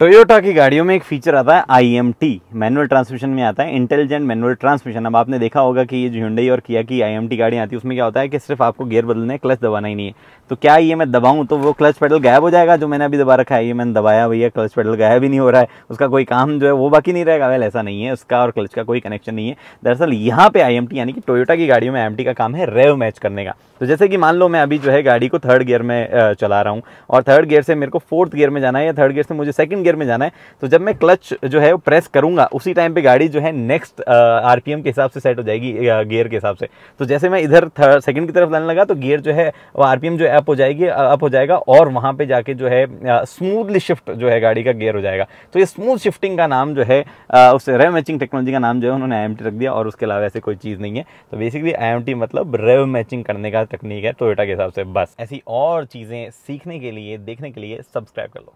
Toyota की गाड़ियों में एक फीचर आता है I M T manual transmission में आता है इंटेलिजेंट मैनुअल ट्रांसमिशन अब आपने देखा होगा कि ये जो हिंडई और किया की आई एम टी गाड़ियाँ आती है उसमें क्या होता है कि सिर्फ आपको गियर बदलने है क्लच दबाना ही नहीं है तो क्या ये मैं दबाऊँ तो वो क्लच पेडल गायब हो जाएगा जो मैंने अभी दबा रखा है ये मैंने दबाया भैया क्लच पेडल गायब ही नहीं हो रहा है उसका कोई काम जो है वो बाकी नहीं रहेगा वैल ऐसा नहीं है उसका और क्लच का कोई कनेक्शन नहीं है दरअसल यहाँ पे आई एम टी यानी कि टोयोटा की गाड़ियों में आई एम टी का काम है रेव मैच करने का तो जैसे कि मान लो मैं अभी जो है गाड़ी को थर्ड गियर में चला रहा हूँ और थर्ड गियर से मेरे को फोर्थ गियर में जाना है या थर्ड गियर से मुझे सेकंड गियर में जाना है तो जब मैं क्लच जो है वो प्रेस करूँगा उसी टाइम पे गाड़ी जो है नेक्स्ट आरपीएम के हिसाब से सेट हो जाएगी गियर के हिसाब से तो जैसे मैं इधर सेकंड की तरफ जाने लगा तो गियर जो है वो आर जो है अप हो जाएगी अप हो जाएगा और वहाँ पर जाके जो है स्मूथली शिफ्ट जो है गाड़ी का गियर हो जाएगा तो ये स्मूथ शिफ्टिंग का नाम जो है उस रेव मैचिंग टेक्नोलॉजी का नाम जो है उन्होंने आई रख दिया और उसके अलावा ऐसे कोई चीज़ नहीं है तो बेसिकली आई मतलब रेव मैचिंग करने का तकनीक है टोयोटा के हिसाब से बस ऐसी और चीज़ें सीखने के लिए देखने के लिए सब्सक्राइब कर लो